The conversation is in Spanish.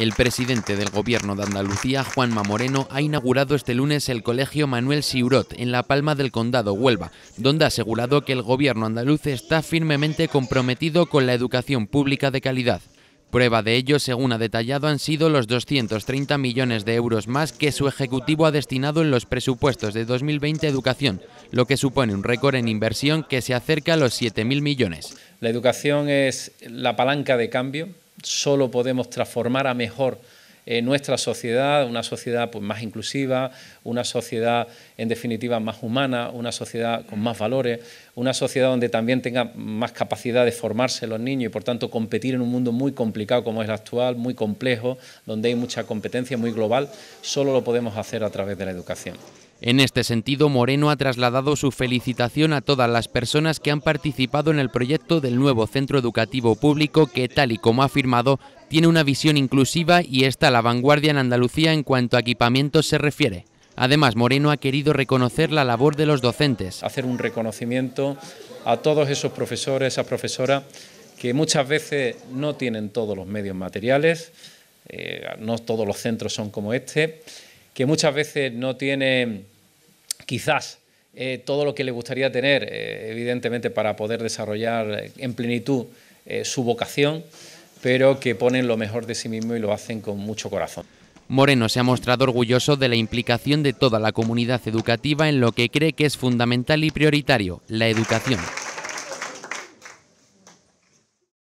El presidente del Gobierno de Andalucía, Juanma Moreno, ha inaugurado este lunes el Colegio Manuel Siurot en La Palma del Condado, Huelva, donde ha asegurado que el Gobierno andaluz está firmemente comprometido con la educación pública de calidad. Prueba de ello, según ha detallado, han sido los 230 millones de euros más que su Ejecutivo ha destinado en los presupuestos de 2020 a educación, lo que supone un récord en inversión que se acerca a los 7.000 millones. La educación es la palanca de cambio solo podemos transformar a mejor eh, nuestra sociedad, una sociedad pues, más inclusiva, una sociedad en definitiva más humana, una sociedad con más valores, una sociedad donde también tenga más capacidad de formarse los niños y por tanto competir en un mundo muy complicado como es el actual, muy complejo, donde hay mucha competencia, muy global, solo lo podemos hacer a través de la educación. En este sentido, Moreno ha trasladado su felicitación a todas las personas que han participado en el proyecto del nuevo centro educativo público que, tal y como ha afirmado, tiene una visión inclusiva y está a la vanguardia en Andalucía en cuanto a equipamiento se refiere. Además, Moreno ha querido reconocer la labor de los docentes. Hacer un reconocimiento a todos esos profesores, esas profesoras que muchas veces no tienen todos los medios materiales, eh, no todos los centros son como este, que muchas veces no tienen quizás eh, todo lo que le gustaría tener, eh, evidentemente, para poder desarrollar eh, en plenitud su vocación, pero que ponen lo mejor de sí mismo y lo hacen con mucho corazón. Moreno se ha mostrado orgulloso de la implicación de toda la comunidad educativa en lo que cree que es fundamental y prioritario, la educación.